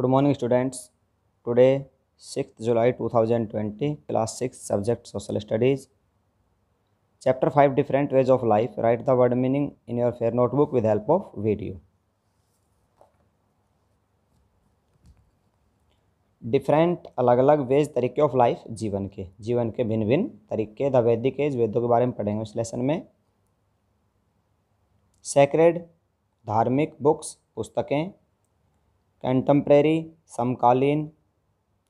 good morning students today six July 2020 class six subject social studies chapter five different ways of life write the word meaning in your fair notebook with help of video different अलग अलग veg तरीके of life जीवन के जीवन के भिन्न भिन्न तरीके द वैदिक एज वेदों के बारे में पढ़ेंगे इस लेसन में सेक्रेड धार्मिक बुक्स पुस्तकें कंटम्प्रेरी समकालीन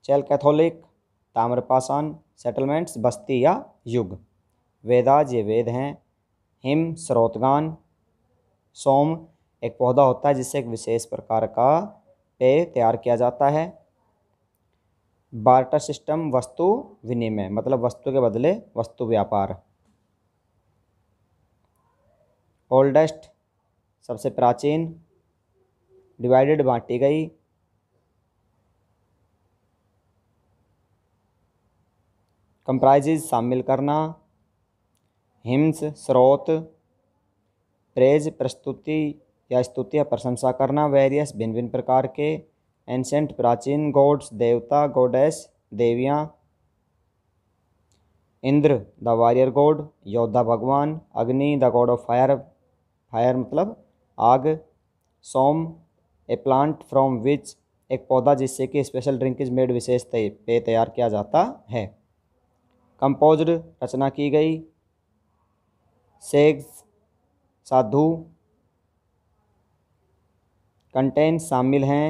चैल कैथोलिक ताम्रपाषाण सेटलमेंट्स बस्ती या युग वेदाज ये वेद हैं हिम स्रोतगान सोम एक पौधा होता है जिससे एक विशेष प्रकार का पेय तैयार किया जाता है बार्टर सिस्टम वस्तु विनिमय मतलब वस्तु के बदले वस्तु व्यापार ओल्डेस्ट सबसे प्राचीन डिवाइडेड बांटी गई कंप्राइजेज शामिल करना हिम्स स्रोत प्रेज प्रस्तुति या स्तुति या प्रशंसा करना वेरियस भिन्न भिन्न प्रकार के एंसेंट प्राचीन गॉड्स देवता गोडेस देवियाँ इंद्र द वॉरियर गॉड योद्धा भगवान Agni the god of fire fire मतलब आग सोम ए प्लांट फ्रॉम विच एक पौधा जिससे कि स्पेशल ड्रिंक इज मेड विशेष पेय तैयार किया जाता है कंपोज रचना की गई सेग्स साधु कंटेंट शामिल हैं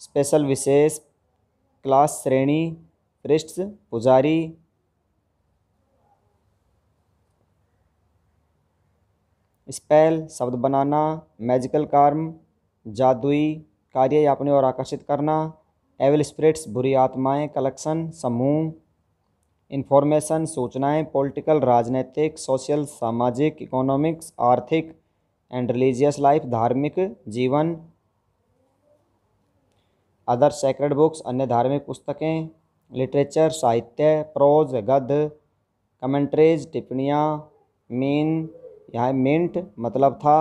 स्पेशल विशेष क्लास श्रेणी पृष्ठ पुजारी स्पेल शब्द बनाना मैजिकल कार्म जादुई कार्य या अपनी ओर आकर्षित करना एविल स्प्रिट्स बुरी आत्माएं कलेक्शन समूह इन्फॉर्मेशन सूचनाएं पॉलिटिकल राजनीतिक सोशल सामाजिक इकोनॉमिक्स आर्थिक एंड रिलीजियस लाइफ धार्मिक जीवन अदर सेक्रेड बुक्स अन्य धार्मिक पुस्तकें लिटरेचर साहित्य प्रोज गद्य कमेंट्रीज टिप्पणियाँ मीन यहाँ मिंट मतलब था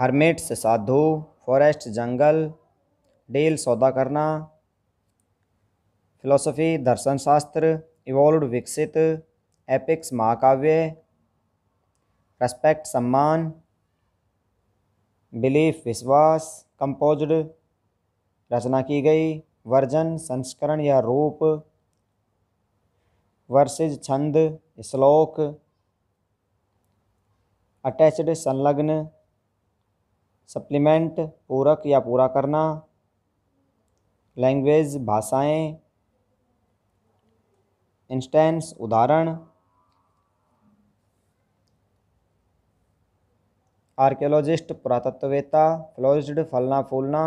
हरमेट्स साधु फॉरेस्ट जंगल डील सौदा करना फिलोसफी दर्शन शास्त्र इवोल्व विकसित एपिक्स महाकाव्य रेस्पेक्ट सम्मान बिलीफ विश्वास कंपोज्ड रचना की गई वर्जन संस्करण या रूप वर्सेज छंद श्लोक अटैच्ड संलग्न सप्लीमेंट पूरक या पूरा करना लैंग्वेज भाषाएं इंस्टेंस उदाहरण आर्कियोलॉजिस्ट पुरातत्ववेता फ्लोस्ड फलना फूलना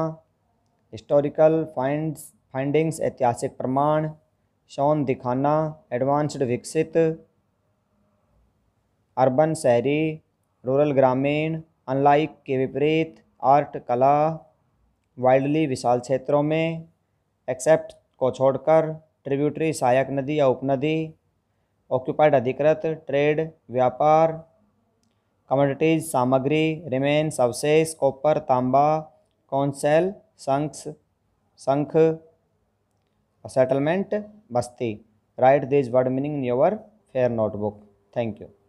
हिस्टोरिकल फाइंड्स फाइंडिंग्स ऐतिहासिक प्रमाण शौन दिखाना एडवांस्ड विकसित अर्बन शहरी रूरल ग्रामीण अनलाइक के विपरीत आर्ट कला वाइडली विशाल क्षेत्रों में एक्सेप्ट को छोड़कर ट्रिब्यूटरी सहायक नदी या उपनदी ऑक्यूपाइड अधिकृत ट्रेड व्यापार कमोडिटीज सामग्री रिमेन्स अवशेष कॉपर तांबा कौनसेल संख संख सेटलमेंट बस्ती write these word meaning in your fair notebook thank you